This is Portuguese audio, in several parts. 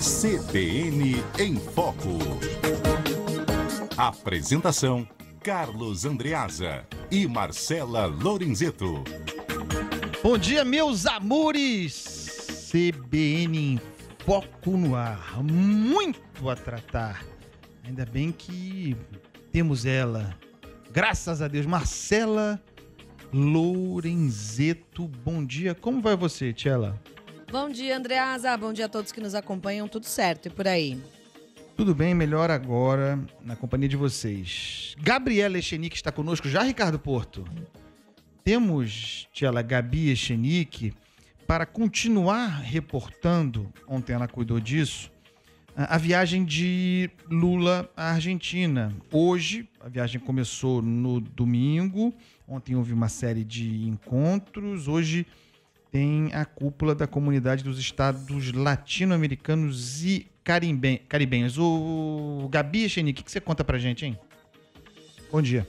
CBN em Foco. Apresentação: Carlos Andreasa e Marcela Lorenzeto. Bom dia, meus amores! CBN em Foco no ar. Muito a tratar. Ainda bem que temos ela. Graças a Deus, Marcela Lorenzeto. Bom dia. Como vai você, Tchela? Bom dia, Andreasa. Bom dia a todos que nos acompanham. Tudo certo e por aí? Tudo bem, melhor agora na companhia de vocês. Gabriela Echenique está conosco já, Ricardo Porto. Temos, Tiela Gabi Echenique, para continuar reportando, ontem ela cuidou disso, a viagem de Lula à Argentina. Hoje, a viagem começou no domingo, ontem houve uma série de encontros, hoje tem a cúpula da comunidade dos estados latino-americanos e caribenhos. O Gabi Chenique, o que você conta pra gente, hein? Bom dia.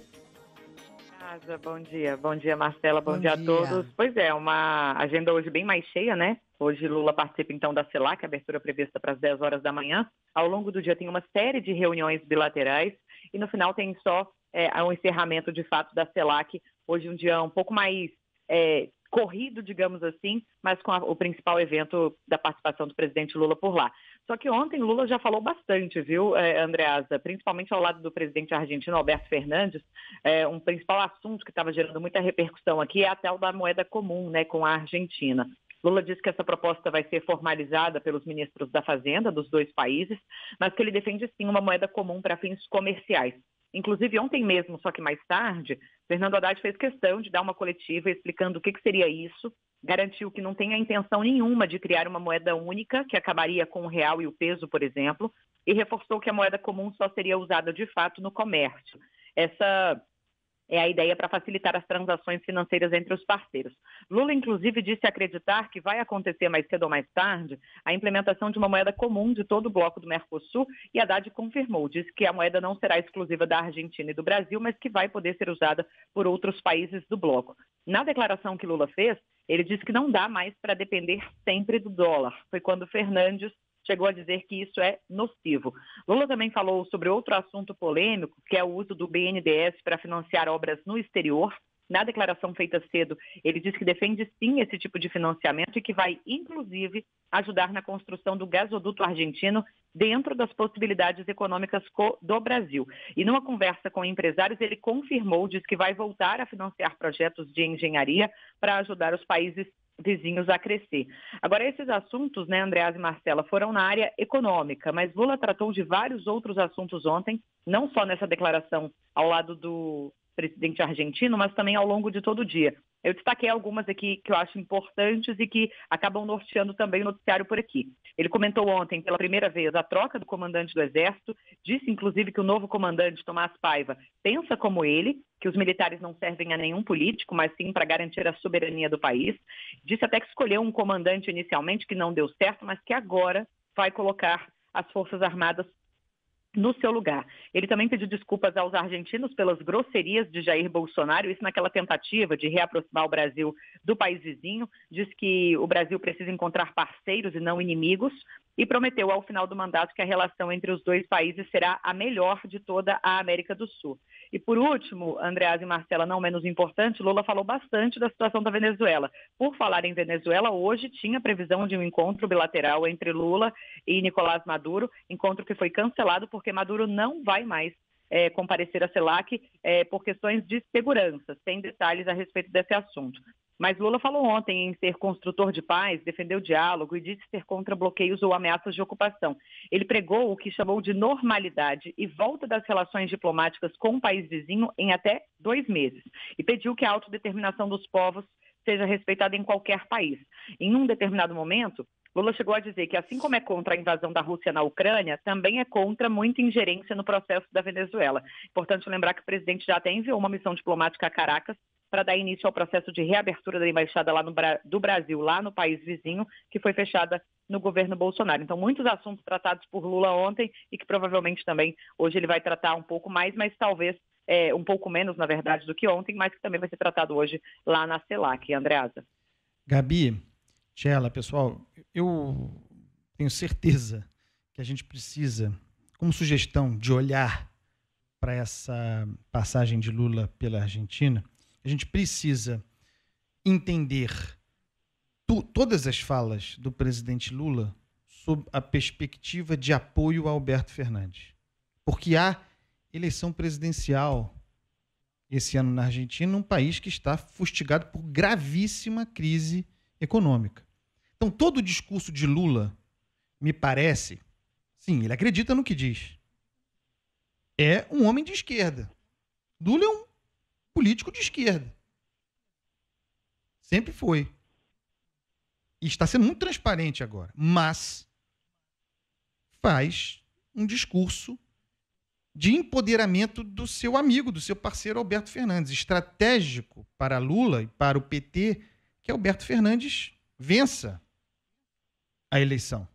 Bom dia, bom dia Marcela, bom, bom dia, dia, a todos. Pois é, uma agenda hoje bem mais cheia, né? Hoje Lula participa então da CELAC, abertura prevista para as 10 horas da manhã. Ao longo do dia tem uma série de reuniões bilaterais e no final tem só é, um encerramento de fato da CELAC. Hoje um dia um pouco mais é, corrido, digamos assim, mas com a, o principal evento da participação do presidente Lula por lá. Só que ontem Lula já falou bastante, viu, eh, Andreasa? Principalmente ao lado do presidente argentino Alberto Fernandes, é, um principal assunto que estava gerando muita repercussão aqui é a o da moeda comum, né, com a Argentina. Lula disse que essa proposta vai ser formalizada pelos ministros da Fazenda dos dois países, mas que ele defende sim uma moeda comum para fins comerciais. Inclusive, ontem mesmo, só que mais tarde, Fernando Haddad fez questão de dar uma coletiva explicando o que, que seria isso, garantiu que não tem a intenção nenhuma de criar uma moeda única, que acabaria com o real e o peso, por exemplo, e reforçou que a moeda comum só seria usada de fato no comércio. Essa é a ideia para facilitar as transações financeiras entre os parceiros. Lula, inclusive, disse acreditar que vai acontecer mais cedo ou mais tarde a implementação de uma moeda comum de todo o bloco do Mercosul e Haddad confirmou, disse que a moeda não será exclusiva da Argentina e do Brasil, mas que vai poder ser usada por outros países do bloco. Na declaração que Lula fez, ele disse que não dá mais para depender sempre do dólar. Foi quando Fernandes chegou a dizer que isso é nocivo. Lula também falou sobre outro assunto polêmico, que é o uso do BNDES para financiar obras no exterior. Na declaração feita cedo, ele disse que defende sim esse tipo de financiamento e que vai, inclusive, ajudar na construção do gasoduto argentino dentro das possibilidades econômicas do Brasil. E numa conversa com empresários, ele confirmou, diz que vai voltar a financiar projetos de engenharia para ajudar os países vizinhos a crescer. Agora, esses assuntos, né, Andreas e Marcela, foram na área econômica, mas Lula tratou de vários outros assuntos ontem, não só nessa declaração ao lado do presidente argentino, mas também ao longo de todo o dia. Eu destaquei algumas aqui que eu acho importantes e que acabam norteando também o noticiário por aqui. Ele comentou ontem, pela primeira vez, a troca do comandante do Exército, disse inclusive que o novo comandante, Tomás Paiva, pensa como ele, que os militares não servem a nenhum político, mas sim para garantir a soberania do país. Disse até que escolheu um comandante inicialmente que não deu certo, mas que agora vai colocar as Forças Armadas no seu lugar. Ele também pediu desculpas aos argentinos pelas grosserias de Jair Bolsonaro, isso naquela tentativa de reaproximar o Brasil do país vizinho. Diz que o Brasil precisa encontrar parceiros e não inimigos e prometeu ao final do mandato que a relação entre os dois países será a melhor de toda a América do Sul. E por último, Andreas e Marcela, não menos importante, Lula falou bastante da situação da Venezuela. Por falar em Venezuela, hoje tinha previsão de um encontro bilateral entre Lula e Nicolás Maduro, encontro que foi cancelado porque Maduro não vai mais é, comparecer à CELAC é, por questões de segurança, sem detalhes a respeito desse assunto. Mas Lula falou ontem em ser construtor de paz, defendeu diálogo e disse ser contra bloqueios ou ameaças de ocupação. Ele pregou o que chamou de normalidade e volta das relações diplomáticas com o país vizinho em até dois meses. E pediu que a autodeterminação dos povos seja respeitada em qualquer país. Em um determinado momento, Lula chegou a dizer que, assim como é contra a invasão da Rússia na Ucrânia, também é contra muita ingerência no processo da Venezuela. Importante lembrar que o presidente já até enviou uma missão diplomática a Caracas para dar início ao processo de reabertura da embaixada lá no, do Brasil, lá no país vizinho, que foi fechada no governo Bolsonaro. Então, muitos assuntos tratados por Lula ontem e que provavelmente também hoje ele vai tratar um pouco mais, mas talvez é, um pouco menos, na verdade, do que ontem, mas que também vai ser tratado hoje lá na CELAC. Andreasa. Gabi, Tchela, pessoal, eu tenho certeza que a gente precisa, como sugestão, de olhar para essa passagem de Lula pela Argentina a gente precisa entender tu, todas as falas do presidente Lula sob a perspectiva de apoio a Alberto Fernandes. Porque há eleição presidencial esse ano na Argentina, um país que está fustigado por gravíssima crise econômica. Então, todo o discurso de Lula, me parece, sim, ele acredita no que diz. É um homem de esquerda. Lula é um político de esquerda. Sempre foi. E está sendo muito transparente agora. Mas faz um discurso de empoderamento do seu amigo, do seu parceiro Alberto Fernandes. Estratégico para Lula e para o PT que Alberto Fernandes vença a eleição.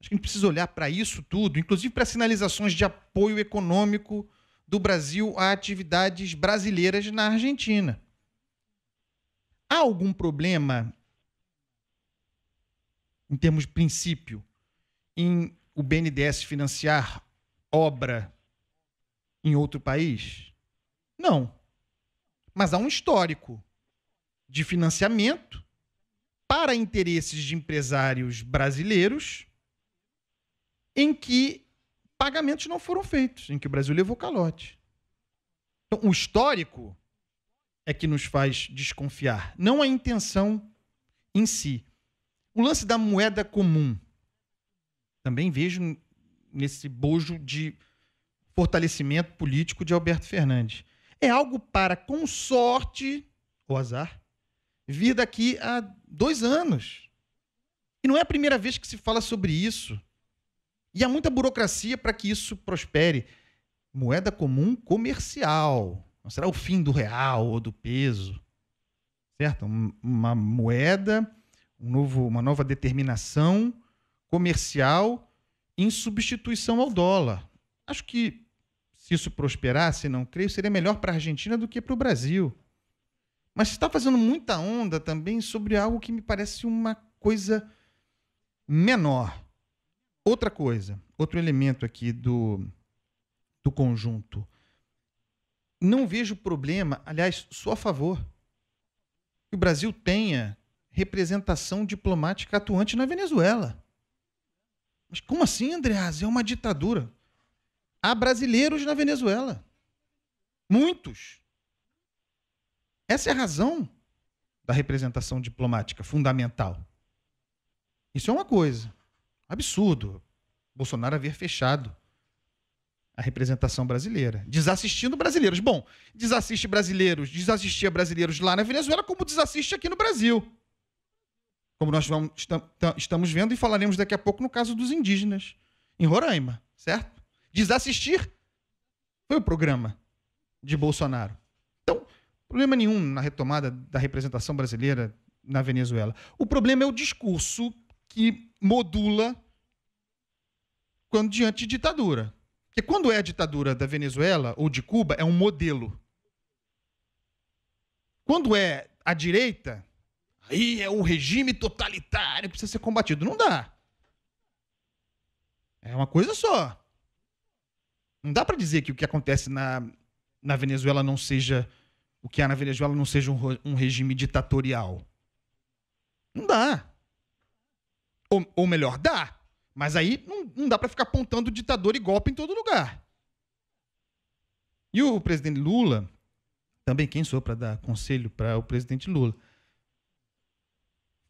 Acho que a gente precisa olhar para isso tudo, inclusive para sinalizações de apoio econômico do Brasil a atividades brasileiras na Argentina. Há algum problema, em termos de princípio, em o BNDES financiar obra em outro país? Não. Mas há um histórico de financiamento para interesses de empresários brasileiros em que pagamentos não foram feitos, em que o Brasil levou calote. Então, o histórico é que nos faz desconfiar, não a intenção em si. O lance da moeda comum também vejo nesse bojo de fortalecimento político de Alberto Fernandes. É algo para, com sorte ou azar, vir daqui a dois anos. E não é a primeira vez que se fala sobre isso. E há muita burocracia para que isso prospere. Moeda comum comercial. Não será o fim do real ou do peso. Certo? Uma moeda, um novo, uma nova determinação comercial em substituição ao dólar. Acho que se isso prosperar, se não creio, seria melhor para a Argentina do que para o Brasil. Mas está fazendo muita onda também sobre algo que me parece uma coisa menor Outra coisa, outro elemento aqui do, do conjunto. Não vejo problema, aliás, sou a favor, que o Brasil tenha representação diplomática atuante na Venezuela. Mas como assim, Andreas? É uma ditadura. Há brasileiros na Venezuela. Muitos. Essa é a razão da representação diplomática fundamental. Isso é uma coisa. Absurdo. Bolsonaro havia fechado a representação brasileira, desassistindo brasileiros. Bom, desassiste brasileiros, desassistia brasileiros lá na Venezuela, como desassiste aqui no Brasil. Como nós vamos, estamos vendo e falaremos daqui a pouco no caso dos indígenas, em Roraima, certo? Desassistir foi o programa de Bolsonaro. Então, problema nenhum na retomada da representação brasileira na Venezuela. O problema é o discurso que modula quando diante de ditadura. Porque quando é a ditadura da Venezuela ou de Cuba, é um modelo. Quando é a direita, aí é o regime totalitário que precisa ser combatido. Não dá. É uma coisa só. Não dá para dizer que o que acontece na, na Venezuela não seja o que há na Venezuela não seja um, um regime ditatorial. Não dá. Ou, ou melhor, dá. Mas aí não, não dá para ficar apontando ditador e golpe em todo lugar. E o presidente Lula, também quem sou para dar conselho para o presidente Lula,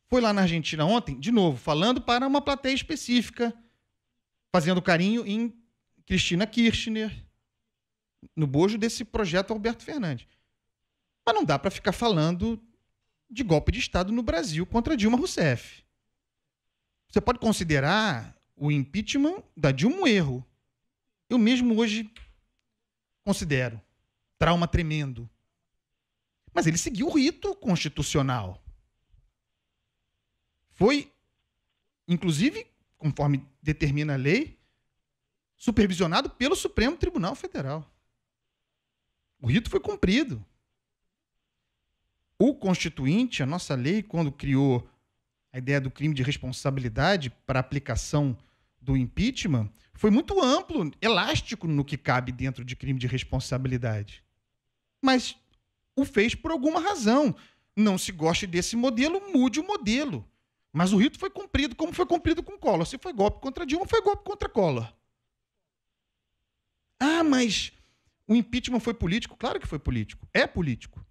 foi lá na Argentina ontem, de novo, falando para uma plateia específica, fazendo carinho em Cristina Kirchner, no bojo desse projeto Alberto Fernandes. Mas não dá para ficar falando de golpe de Estado no Brasil contra Dilma Rousseff. Você pode considerar o impeachment da Dilma um erro. Eu mesmo hoje considero. Trauma tremendo. Mas ele seguiu o rito constitucional. Foi, inclusive, conforme determina a lei, supervisionado pelo Supremo Tribunal Federal. O rito foi cumprido. O Constituinte, a nossa lei, quando criou a ideia do crime de responsabilidade para aplicação do impeachment foi muito amplo, elástico no que cabe dentro de crime de responsabilidade. Mas o fez por alguma razão. Não se goste desse modelo, mude o modelo. Mas o rito foi cumprido como foi cumprido com Collor. Se foi golpe contra Dilma, foi golpe contra Collor. Ah, mas o impeachment foi político? Claro que foi político. É político.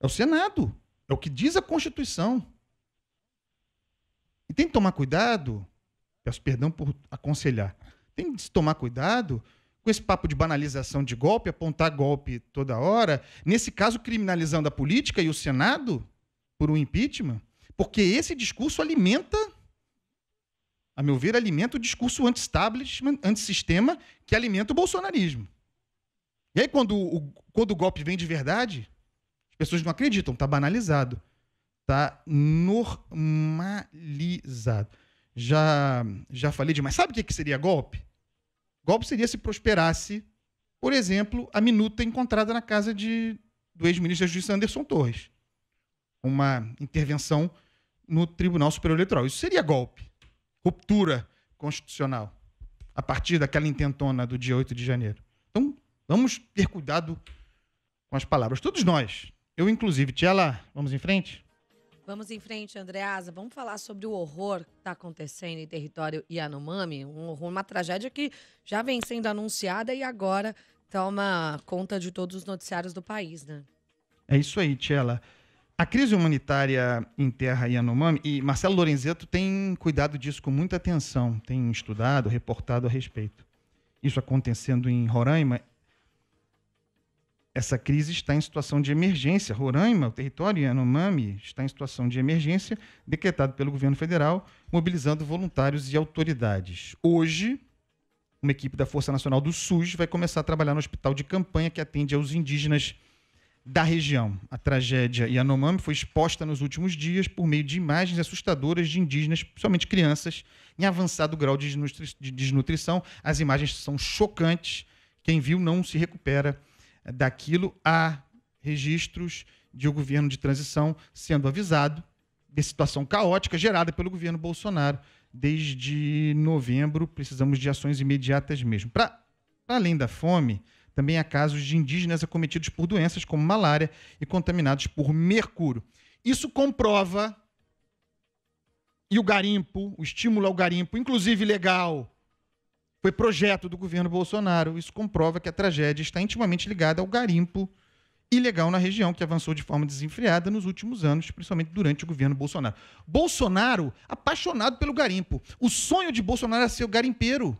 É o Senado. É o que diz a Constituição. E tem que tomar cuidado, peço perdão por aconselhar, tem que tomar cuidado com esse papo de banalização de golpe, apontar golpe toda hora, nesse caso criminalizando a política e o Senado por um impeachment, porque esse discurso alimenta, a meu ver, alimenta o discurso anti-establishment, anti-sistema, que alimenta o bolsonarismo. E aí, quando o, quando o golpe vem de verdade, as pessoas não acreditam, está banalizado tá normalizado. Já, já falei demais. Sabe o que, que seria golpe? Golpe seria se prosperasse, por exemplo, a minuta encontrada na casa de, do ex-ministro da Justiça Anderson Torres. Uma intervenção no Tribunal Superior Eleitoral. Isso seria golpe, ruptura constitucional, a partir daquela intentona do dia 8 de janeiro. Então, vamos ter cuidado com as palavras. Todos nós, eu inclusive. Tia lá, vamos em frente? Vamos em frente, Andreasa. Vamos falar sobre o horror que está acontecendo em território Yanomami. Um horror, uma tragédia que já vem sendo anunciada e agora toma conta de todos os noticiários do país, né? É isso aí, Tchela. A crise humanitária em terra Yanomami, e Marcelo Lorenzeto tem cuidado disso com muita atenção, tem estudado, reportado a respeito. Isso acontecendo em Roraima essa crise está em situação de emergência. Roraima, o território Yanomami, está em situação de emergência, decretado pelo governo federal, mobilizando voluntários e autoridades. Hoje, uma equipe da Força Nacional do SUS vai começar a trabalhar no hospital de campanha que atende aos indígenas da região. A tragédia Yanomami foi exposta nos últimos dias por meio de imagens assustadoras de indígenas, principalmente crianças, em avançado grau de desnutrição. As imagens são chocantes. Quem viu não se recupera daquilo, há registros de o um governo de transição sendo avisado da situação caótica gerada pelo governo Bolsonaro desde novembro. Precisamos de ações imediatas mesmo. Para além da fome, também há casos de indígenas acometidos por doenças como malária e contaminados por mercúrio. Isso comprova e o garimpo, o estímulo ao garimpo, inclusive legal, foi projeto do governo Bolsonaro. Isso comprova que a tragédia está intimamente ligada ao garimpo ilegal na região, que avançou de forma desenfreada nos últimos anos, principalmente durante o governo Bolsonaro. Bolsonaro, apaixonado pelo garimpo. O sonho de Bolsonaro era é ser o garimpeiro.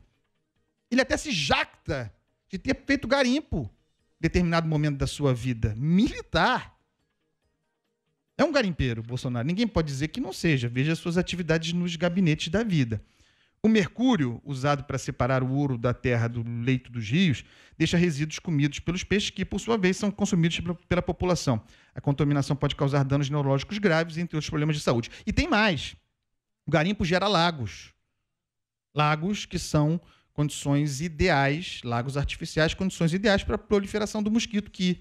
Ele até se jacta de ter feito garimpo em determinado momento da sua vida. Militar. É um garimpeiro, Bolsonaro. Ninguém pode dizer que não seja. Veja suas atividades nos gabinetes da vida. O mercúrio, usado para separar o ouro da terra do leito dos rios, deixa resíduos comidos pelos peixes que, por sua vez, são consumidos pela população. A contaminação pode causar danos neurológicos graves, entre outros problemas de saúde. E tem mais. O garimpo gera lagos. Lagos que são condições ideais, lagos artificiais, condições ideais para a proliferação do mosquito que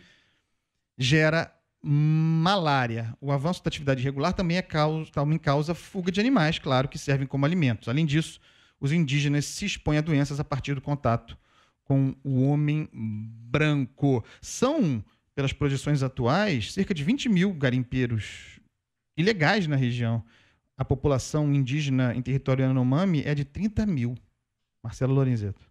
gera malária. O avanço da atividade regular também é causa, também causa fuga de animais, claro, que servem como alimentos. Além disso, os indígenas se expõem a doenças a partir do contato com o homem branco. São, pelas projeções atuais, cerca de 20 mil garimpeiros ilegais na região. A população indígena em território Yanomami é de 30 mil. Marcelo Lorenzeto.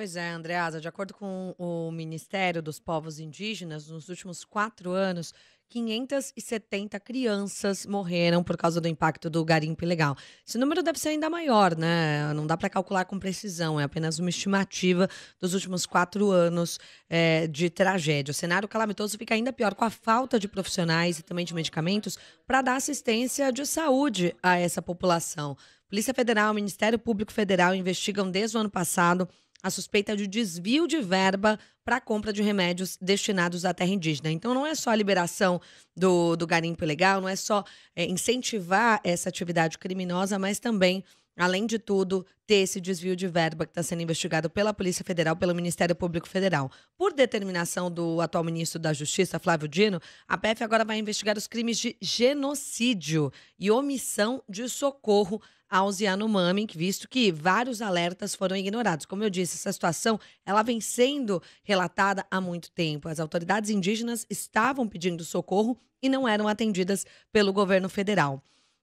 Pois é, Andreasa, de acordo com o Ministério dos Povos Indígenas, nos últimos quatro anos, 570 crianças morreram por causa do impacto do garimpo ilegal. Esse número deve ser ainda maior, né? Não dá para calcular com precisão, é apenas uma estimativa dos últimos quatro anos é, de tragédia. O cenário calamitoso fica ainda pior com a falta de profissionais e também de medicamentos para dar assistência de saúde a essa população. Polícia Federal Ministério Público Federal investigam desde o ano passado a suspeita é de desvio de verba para a compra de remédios destinados à terra indígena. Então, não é só a liberação do, do garimpo ilegal, não é só é, incentivar essa atividade criminosa, mas também além de tudo, ter esse desvio de verba que está sendo investigado pela Polícia Federal, pelo Ministério Público Federal. Por determinação do atual ministro da Justiça, Flávio Dino, a PF agora vai investigar os crimes de genocídio e omissão de socorro aos Yanomami, visto que vários alertas foram ignorados. Como eu disse, essa situação ela vem sendo relatada há muito tempo. As autoridades indígenas estavam pedindo socorro e não eram atendidas pelo governo federal.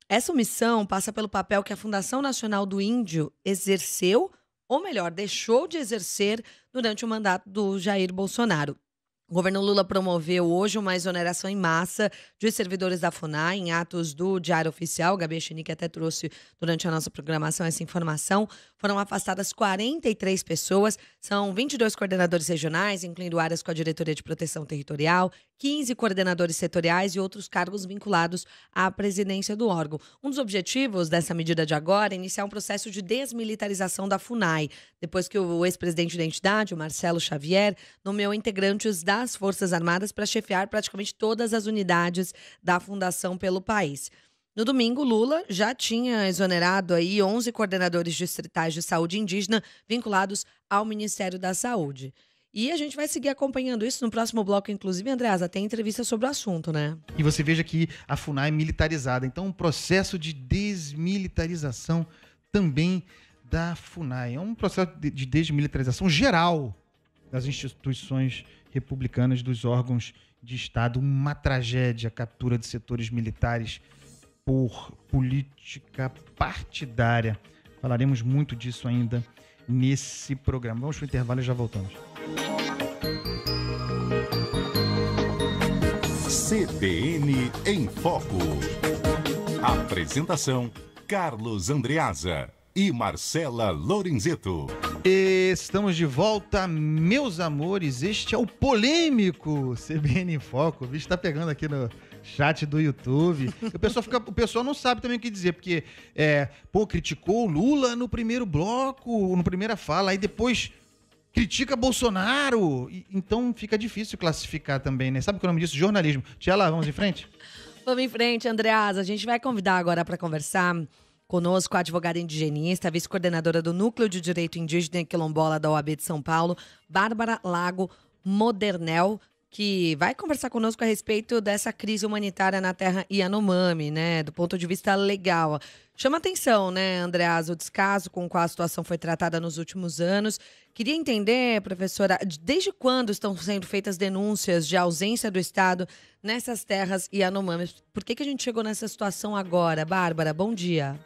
Essa omissão passa pelo papel que a Fundação Nacional do Índio exerceu, ou melhor, deixou de exercer durante o mandato do Jair Bolsonaro. O governo Lula promoveu hoje uma exoneração em massa de servidores da FUNAI em atos do Diário Oficial. Gabi Echenique até trouxe durante a nossa programação essa informação. Foram afastadas 43 pessoas, são 22 coordenadores regionais, incluindo áreas com a Diretoria de Proteção Territorial, 15 coordenadores setoriais e outros cargos vinculados à presidência do órgão. Um dos objetivos dessa medida de agora é iniciar um processo de desmilitarização da FUNAI, depois que o ex-presidente da entidade, o Marcelo Xavier, nomeou integrantes das Forças Armadas para chefiar praticamente todas as unidades da fundação pelo país. No domingo, Lula já tinha exonerado aí 11 coordenadores distritais de saúde indígena vinculados ao Ministério da Saúde. E a gente vai seguir acompanhando isso no próximo bloco, inclusive, Andréasa, até entrevista sobre o assunto, né? E você veja que a FUNAI é militarizada, então um processo de desmilitarização também da FUNAI. É um processo de desmilitarização geral das instituições republicanas, dos órgãos de Estado. Uma tragédia a captura de setores militares por política partidária. Falaremos muito disso ainda nesse programa. Vamos para o intervalo e já voltamos. CBN em Foco. Apresentação: Carlos Andreasa e Marcela Lorenzeto. Estamos de volta, meus amores. Este é o polêmico CBN em Foco. O bicho está pegando aqui no chat do YouTube. O pessoal, fica, o pessoal não sabe também o que dizer, porque, é, pô, criticou o Lula no primeiro bloco, na primeira fala, aí depois critica Bolsonaro. E, então fica difícil classificar também, né? Sabe o que nome disso? Jornalismo. Tiela, vamos em frente? vamos em frente, Andreas. A gente vai convidar agora para conversar Conosco, a advogada indigenista, vice-coordenadora do Núcleo de Direito Indígena e Quilombola da OAB de São Paulo, Bárbara Lago Modernel que vai conversar conosco a respeito dessa crise humanitária na terra Yanomami, né, do ponto de vista legal. Chama atenção, né, Andreas, o descaso com qual a situação foi tratada nos últimos anos. Queria entender, professora, desde quando estão sendo feitas denúncias de ausência do Estado nessas terras Yanomami? Por que, que a gente chegou nessa situação agora? Bárbara, bom dia.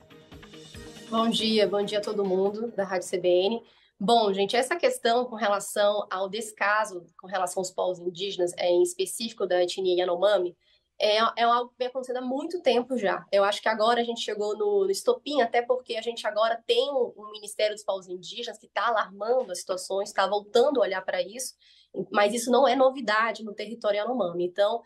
Bom dia, bom dia a todo mundo da Rádio CBN. Bom, gente, essa questão com relação ao descaso, com relação aos povos indígenas, eh, em específico da etnia Yanomami, é, é algo que vem acontecendo há muito tempo já. Eu acho que agora a gente chegou no, no estopim, até porque a gente agora tem um, um Ministério dos Povos Indígenas que está alarmando as situações, está voltando a olhar para isso, mas isso não é novidade no território Yanomami. Então,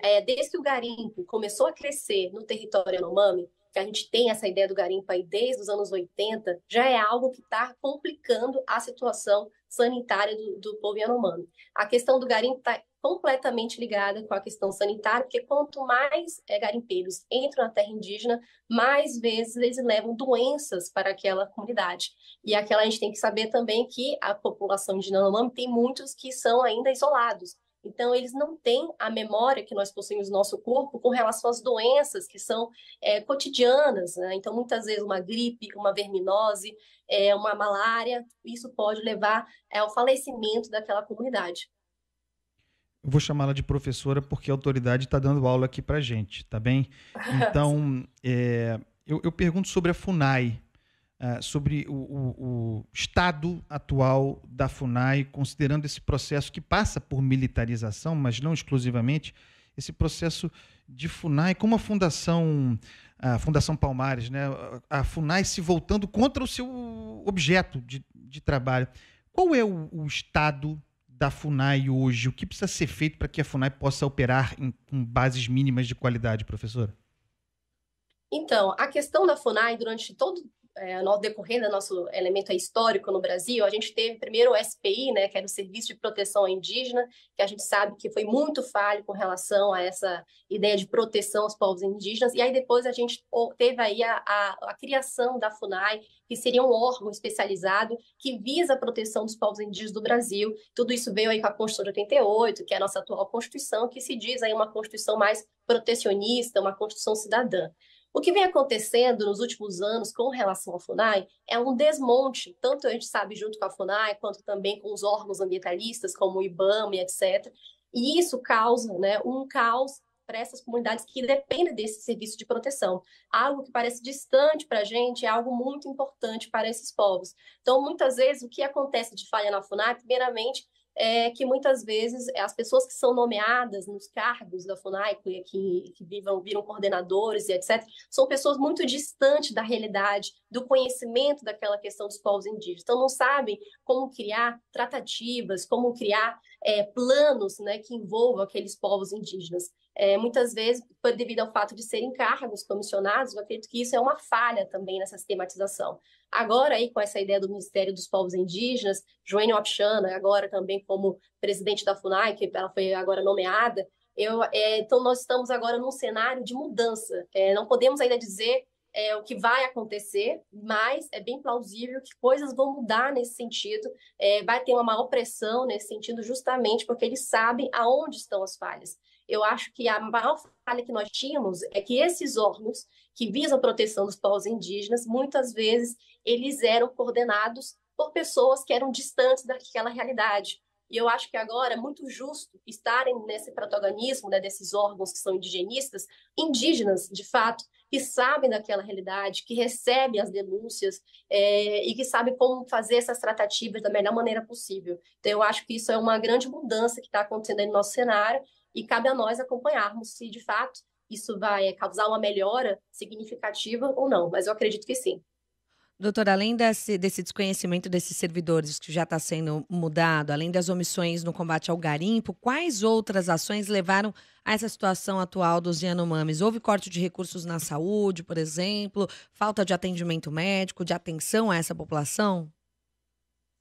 é, desde que o garimpo começou a crescer no território Yanomami, que a gente tem essa ideia do garimpo aí desde os anos 80, já é algo que está complicando a situação sanitária do, do povo Yanomami. A questão do garimpo está completamente ligada com a questão sanitária, porque quanto mais é, garimpeiros entram na terra indígena, mais vezes eles levam doenças para aquela comunidade. E aquela a gente tem que saber também que a população de Yanomami tem muitos que são ainda isolados. Então, eles não têm a memória que nós possuímos no nosso corpo com relação às doenças que são é, cotidianas. Né? Então, muitas vezes, uma gripe, uma verminose, é, uma malária, isso pode levar é, ao falecimento daquela comunidade. Eu vou chamá-la de professora porque a autoridade está dando aula aqui para gente, tá bem? Então, é, eu, eu pergunto sobre a FUNAI. Ah, sobre o, o, o, estado atual da FUNAI, considerando esse processo que passa por militarização, mas não exclusivamente, esse processo de FUNAI, como a Fundação, a Fundação Palmares, né? a FUNAI se voltando contra o seu objeto de, de trabalho. Qual é o, o estado da FUNAI hoje? O que precisa ser feito para que a FUNAI possa operar em, com bases mínimas de qualidade, professora? Então, a questão da FUNAI, durante todo, é, nós decorrendo do nosso elemento histórico no Brasil, a gente teve primeiro o SPI, né, que era o Serviço de Proteção Indígena, que a gente sabe que foi muito falho com relação a essa ideia de proteção aos povos indígenas, e aí depois a gente teve aí a, a, a criação da FUNAI, que seria um órgão especializado que visa a proteção dos povos indígenas do Brasil. Tudo isso veio aí com a Constituição de 88, que é a nossa atual Constituição, que se diz aí uma Constituição mais protecionista, uma Constituição cidadã. O que vem acontecendo nos últimos anos com relação à FUNAI é um desmonte, tanto a gente sabe junto com a FUNAI, quanto também com os órgãos ambientalistas, como o IBAMA e etc. E isso causa né, um caos para essas comunidades que dependem desse serviço de proteção. Algo que parece distante para a gente é algo muito importante para esses povos. Então, muitas vezes, o que acontece de falha na FUNAI, primeiramente, é que muitas vezes eh, as pessoas que são nomeadas nos cargos da FUNAICO que, que vivam, viram coordenadores e etc., são pessoas muito distantes da realidade, do conhecimento daquela questão dos povos indígenas. Então, não sabem como criar tratativas, como criar é, planos né, que envolvam aqueles povos indígenas. É, muitas vezes, devido ao fato de serem cargos comissionados, eu acredito que isso é uma falha também nessa sistematização. Agora, aí, com essa ideia do Ministério dos Povos Indígenas, Joênia Opchana, agora também como presidente da FUNAI, que ela foi agora nomeada, eu, é, então nós estamos agora num cenário de mudança. É, não podemos ainda dizer é, o que vai acontecer, mas é bem plausível que coisas vão mudar nesse sentido, é, vai ter uma maior pressão nesse sentido, justamente porque eles sabem aonde estão as falhas. Eu acho que a maior falha que nós tínhamos é que esses órgãos que visam a proteção dos povos indígenas, muitas vezes eles eram coordenados por pessoas que eram distantes daquela realidade. E eu acho que agora é muito justo estarem nesse protagonismo né, desses órgãos que são indigenistas, indígenas, de fato, que sabem daquela realidade, que recebem as denúncias é, e que sabem como fazer essas tratativas da melhor maneira possível. Então, eu acho que isso é uma grande mudança que está acontecendo no nosso cenário e cabe a nós acompanharmos se, de fato, isso vai causar uma melhora significativa ou não, mas eu acredito que sim. Doutora, além desse, desse, desconhecimento desses servidores que já está sendo mudado, além das omissões no combate ao garimpo, quais outras ações levaram a essa situação atual dos Yanomamis? Houve corte de recursos na saúde, por exemplo, falta de atendimento médico, de atenção a essa população?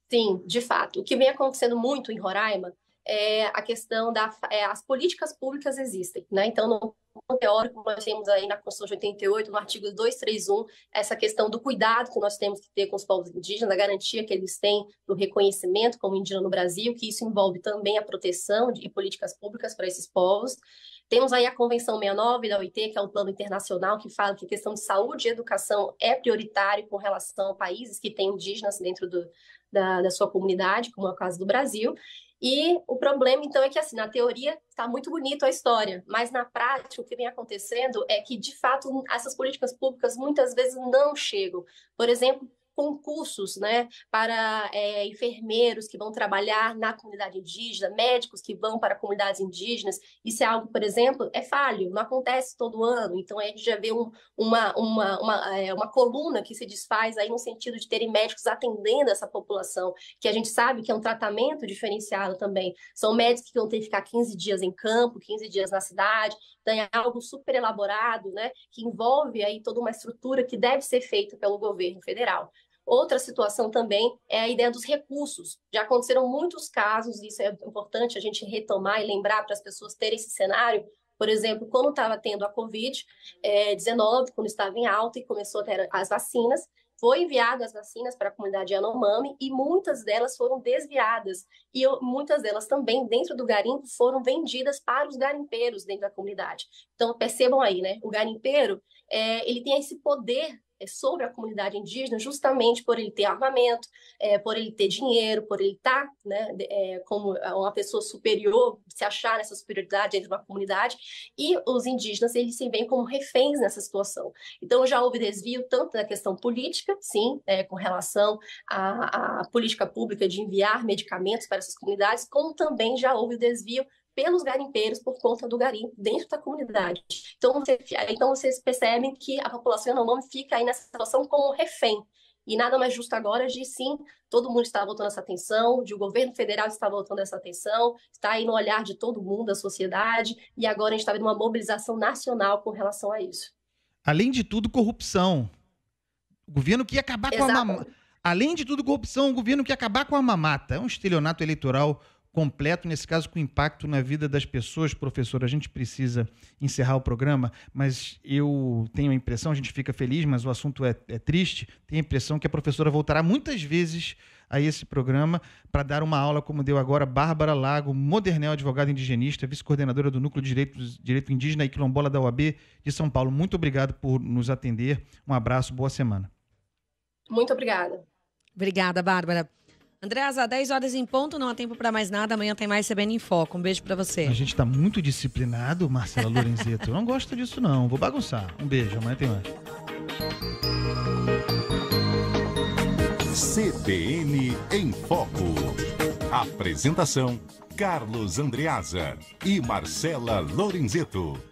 Sim, de fato. O que vem acontecendo muito em Roraima é a questão das da, é, políticas públicas existem, né? Então não teórico nós temos aí na Constituição de 88, no artigo 231, essa questão do cuidado que nós temos que ter com os povos indígenas, da garantia que eles têm do reconhecimento como indígena no Brasil, que isso envolve também a proteção de, e políticas públicas para esses povos. Temos aí a Convenção 69 da OIT, que é um plano internacional que fala que a questão de saúde e educação é prioritário com relação a países que têm indígenas dentro do, da, da sua comunidade, como é o caso do Brasil. E o problema, então, é que, assim, na teoria está muito bonito a história, mas na prática o que vem acontecendo é que, de fato, essas políticas públicas muitas vezes não chegam. Por exemplo, concursos né, para é, enfermeiros que vão trabalhar na comunidade indígena, médicos que vão para comunidades indígenas. Isso é algo, por exemplo, é falho, não acontece todo ano. Então, a gente já vê um, uma, uma, uma, é, uma coluna que se desfaz aí no sentido de terem médicos atendendo essa população, que a gente sabe que é um tratamento diferenciado também. São médicos que vão ter que ficar 15 dias em campo, 15 dias na cidade, então é algo super elaborado, né, que envolve aí toda uma estrutura que deve ser feita pelo governo federal. Outra situação também é a ideia dos recursos. Já aconteceram muitos casos, isso é importante a gente retomar e lembrar para as pessoas terem esse cenário. Por exemplo, quando estava tendo a Covid-19, eh, quando estava em alta e começou a ter as vacinas, foi enviado as vacinas para a comunidade Yanomami e muitas delas foram desviadas. E muitas delas também, dentro do garimpo, foram vendidas para os garimpeiros dentro da comunidade. Então, percebam aí, né? O garimpeiro, é, ele tem esse poder é, sobre a comunidade indígena, justamente por ele ter armamento, é, por ele ter dinheiro, por ele estar tá, né, é, como uma pessoa superior, se achar nessa superioridade entre uma comunidade, e os indígenas eles se veem como reféns nessa situação. Então já houve desvio tanto da questão política, sim, é, com relação à, à política pública de enviar medicamentos para essas comunidades, como também já houve o desvio pelos garimpeiros por conta do garimpo dentro da comunidade. Então, você, então vocês percebem que a população não fica aí nessa situação como refém. E nada mais justo agora de sim, todo mundo está voltando essa atenção, de o governo federal está voltando essa atenção, está aí no olhar de todo mundo, da sociedade, e agora a gente está vendo uma mobilização nacional com relação a isso. Além de tudo, corrupção. O governo que ia acabar com Exato. a mamata. Além de tudo, corrupção, o governo que ia acabar com a mamata. É um estelionato eleitoral completo, nesse caso, com impacto na vida das pessoas. Professor, a gente precisa encerrar o programa, mas eu tenho a impressão, a gente fica feliz, mas o assunto é, é triste. Tenho a impressão que a professora voltará muitas vezes a esse programa para dar uma aula, como deu agora Bárbara Lago, Modernel, advogada indigenista, vice-coordenadora do Núcleo de Direito Indígena e Quilombola da UAB de São Paulo. Muito obrigado por nos atender. Um abraço, boa semana. Muito obrigada. Obrigada, Bárbara. André às 10 horas em ponto, não há tempo para mais nada. Amanhã tem mais CBN em Foco. Um beijo para você. A gente tá muito disciplinado, Marcela Lorenzeto. Eu não gosto disso, não. Vou bagunçar. Um beijo. Amanhã tem mais. CBN em Foco. Apresentação: Carlos Andreasa e Marcela Lorenzeto.